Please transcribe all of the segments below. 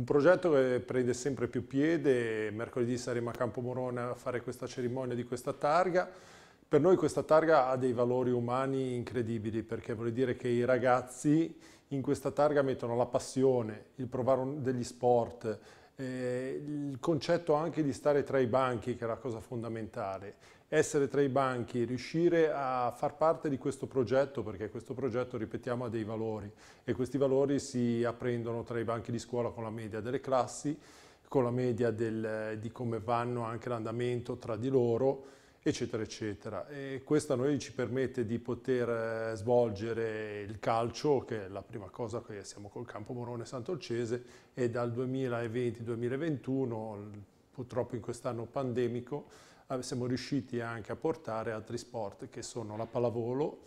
Un progetto che prende sempre più piede, mercoledì saremo a Campomorone a fare questa cerimonia di questa targa. Per noi questa targa ha dei valori umani incredibili perché vuol dire che i ragazzi in questa targa mettono la passione, il provare degli sport, eh, il concetto anche di stare tra i banchi, che è la cosa fondamentale, essere tra i banchi, riuscire a far parte di questo progetto, perché questo progetto, ripetiamo, ha dei valori e questi valori si apprendono tra i banchi di scuola con la media delle classi, con la media del, di come vanno anche l'andamento tra di loro eccetera, eccetera. E questo a noi ci permette di poter eh, svolgere il calcio, che è la prima cosa che siamo col campo Morone Sant'Olcese, e dal 2020-2021, purtroppo in quest'anno pandemico, eh, siamo riusciti anche a portare altri sport che sono la pallavolo,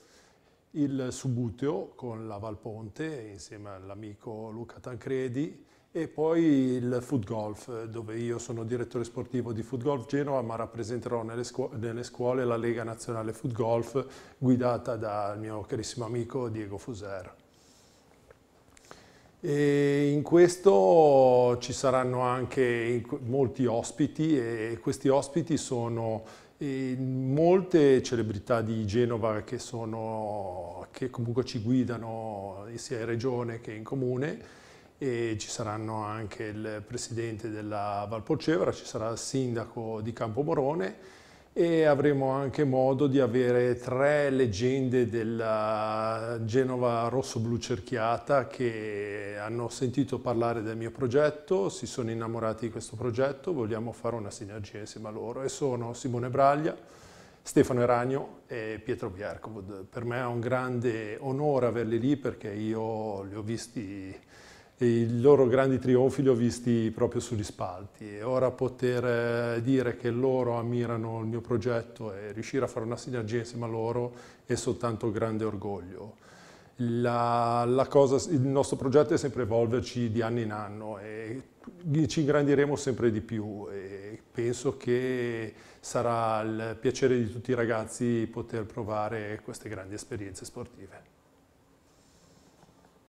il subuteo con la Valponte insieme all'amico Luca Tancredi, e poi il food golf dove io sono direttore sportivo di Food Golf Genova ma rappresenterò nelle, scu nelle scuole la Lega Nazionale Food Golf guidata dal mio carissimo amico Diego Fuser. E in questo ci saranno anche molti ospiti e questi ospiti sono molte celebrità di Genova che, sono, che comunque ci guidano sia in regione che in comune e ci saranno anche il presidente della Valpolcevera, ci sarà il sindaco di Campomorone e avremo anche modo di avere tre leggende della Genova rosso-blu cerchiata che hanno sentito parlare del mio progetto, si sono innamorati di questo progetto, vogliamo fare una sinergia insieme a loro e sono Simone Braglia, Stefano Eragno e Pietro Bierkovod. Per me è un grande onore averli lì perché io li ho visti i loro grandi trionfi li ho visti proprio sugli spalti e ora poter eh, dire che loro ammirano il mio progetto e riuscire a fare una sinergia insieme a loro è soltanto grande orgoglio. La, la cosa, il nostro progetto è sempre evolverci di anno in anno e ci ingrandiremo sempre di più e penso che sarà il piacere di tutti i ragazzi poter provare queste grandi esperienze sportive.